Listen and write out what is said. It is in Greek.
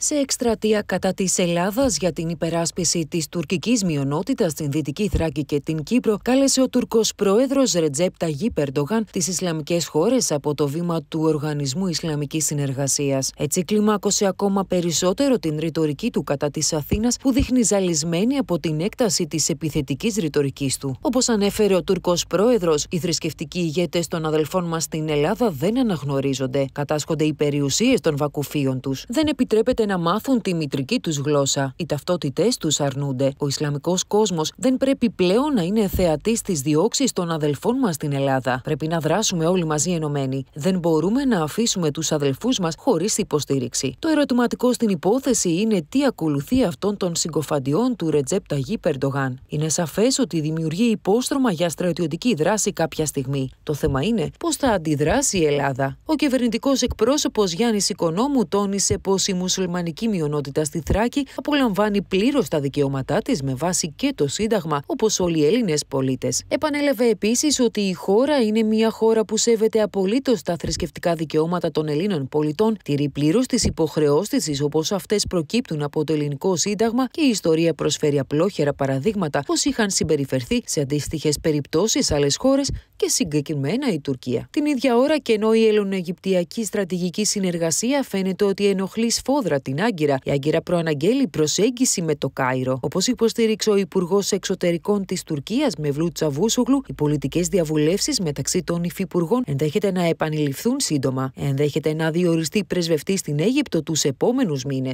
σε εκστρατεία κατά της Ελλάδας για την υπεράσπιση της τουρκικής μειονότητας στην Δυτική Θράκη και την Κύπρο, κάλεσε ο Τούρκος πρόεδρος Ρετζέπτα Ταγί Περντογάν τις Ισλαμικές χώρες από το βήμα του Οργανισμού Ισλαμικής Συνεργασίας. Έτσι κλιμάκωσε ακόμα περισσότερο την ρητορική του κατά της Αθήνας που δείχνει ζαλισμένη από την έκταση της επιθετικής ρητορικής του. Όπως ανέφερε ο Τούρκος πρόεδρος, οι θρησκευτικοί ηγέτες των αδελφών μας στην Ελλάδα δεν αναγνωρίζονται. Κατάσχονται οι περιουσίες των βακουφίων τους. Δεν επιτρέπεται να μάθουν τη μητρική τους γλώσσα. Οι ταυτότητές τους αρνούνται. Ο Ισλαμικός κόσμος δεν πρέπει πλέον να είναι θεατής της διώξης των αδελφών μας στην Ελλάδα. Πρέπει να δράσουμε όλοι μαζί ενωμένοι. Δεν μπορούμε να αφήσουμε τους αδελφούς μας χωρίς υποστήριξη. Το ερωτηματικό στην υπόθεση είναι τι ακολουθεί αυτών των συγκοφαντιών του Ρετζέπ Ταγί Περντογάν. Είναι σαφές ότι δημιουργεί υπόστρωμα για στρατιωτική δράση κάποια στιγμή. Το θέμα είναι πώς θα αντιδράσει η Ελλάδα. Ο κυβερνητικός εκπρόσωπος Γιάννης Οικονόμου τόνισε πως οι μουσουλμανοί γερμανική μειονότητα στη Θράκη απολαμβάνει πλήρως τα δικαιώματά της με βάση και το Σύνταγμα, όπως όλοι οι Έλληνες πολίτες. Επανέλαβε επίσης ότι η χώρα είναι μια χώρα που σέβεται απολύτως τα θρησκευτικά δικαιώματα των Ελλήνων πολιτών, τηρεί πλήρως τις υποχρεώσεις τη όπως αυτές προκύπτουν από το Ελληνικό Σύνταγμα και η ιστορία προσφέρει απλόχερα παραδείγματα πώ είχαν συμπεριφερθεί σε αντίστοιχες περιπτώσεις άλλες χώρες και συγκεκριμένα η Τουρκία. Την ίδια ώρα και ενώ η ελληνοαιγυπτιακή στρατηγική συνεργασία φαίνεται ότι ενοχλεί σφόδρα την Άγκυρα, η Άγκυρα προαναγγέλει προσέγγιση με το Κάιρο. Όπως υποστήριξε ο Υπουργός Εξωτερικών της Τουρκίας Μευλού Τσαβούσογλου, οι πολιτικές διαβουλεύσεις μεταξύ των υφυπουργών ενδέχεται να επανειληφθούν σύντομα. Ενδέχεται να διοριστεί πρεσβευτή στην Αίγυπτο τους επόμενους μήνες.